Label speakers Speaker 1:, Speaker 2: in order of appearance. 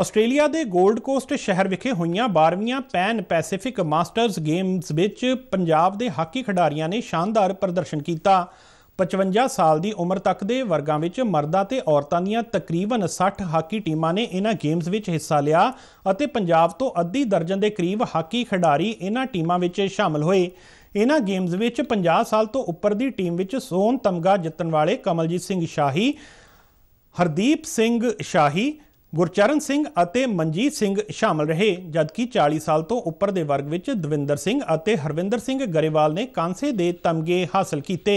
Speaker 1: Australia ਦੇ 골ਡ cost ਸ਼ਹਿਰ ਵਿਖੇ ਹੋਈਆਂ 12ਵੀਂ ਪੈਨ ਪੈਸੀਫਿਕ ਮਾਸਟਰਸ ਗੇਮਸ ਵਿੱਚ ਪੰਜਾਬ ਦੇ ਹਾਕੀ ਖਿਡਾਰੀਆਂ ਨੇ ਸ਼ਾਨਦਾਰ ਪ੍ਰਦਰਸ਼ਨ ਕੀਤਾ 55 ਸਾਲ ਦੀ ਉਮਰ ਤੱਕ ਦੇ ਵਰਗਾਂ ਵਿੱਚ ਮਰਦਾਂ ਤੇ ਔਰਤਾਂ ਦੀਆਂ ਤਕਰੀਬਨ 60 ਹਾਕੀ ਟੀਮਾਂ ਨੇ ਇਹਨਾਂ ਗੇਮਸ ਵਿੱਚ ਹਿੱਸਾ ਲਿਆ ਅਤੇ ਪੰਜਾਬ ਤੋਂ ਅੱਧੀ ਦਰਜਨ ਦੇ ਕਰੀਬ ਹਾਕੀ ਖਿਡਾਰੀ ਇਹਨਾਂ ਟੀਮਾਂ ਵਿੱਚ ਸ਼ਾਮਲ ਹੋਏ ਇਹਨਾਂ ਗੇਮਸ ਵਿੱਚ 50 ਸਾਲ ਤੋਂ ਉੱਪਰ ਦੀ ਟੀਮ ਵਿੱਚ ਸੋਨ ਤਮਗਾ ਜਿੱਤਣ ਵਾਲੇ ਕਮਲਜੀਤ ਸਿੰਘ ਸ਼ਾਹੀ ਹਰਦੀਪ ਸਿੰਘ ਸ਼ਾਹੀ ਗੁਰਚਰਨ ਸਿੰਘ ਅਤੇ ਮਨਜੀਤ ਸਿੰਘ ਸ਼ਾਮਲ ਰਹੇ ਜਦਕਿ 40 ਸਾਲ ਤੋਂ ਉੱਪਰ ਦੇ ਵਰਗ ਵਿੱਚ ਦਵਿੰਦਰ ਸਿੰਘ ਅਤੇ ਹਰਵਿੰਦਰ ਸਿੰਘ ਗਰੇਵਾਲ ਨੇ ਕਾਂਸੇ ਦੇ ਤਮਗੇ ਹਾਸਲ ਕੀਤੇ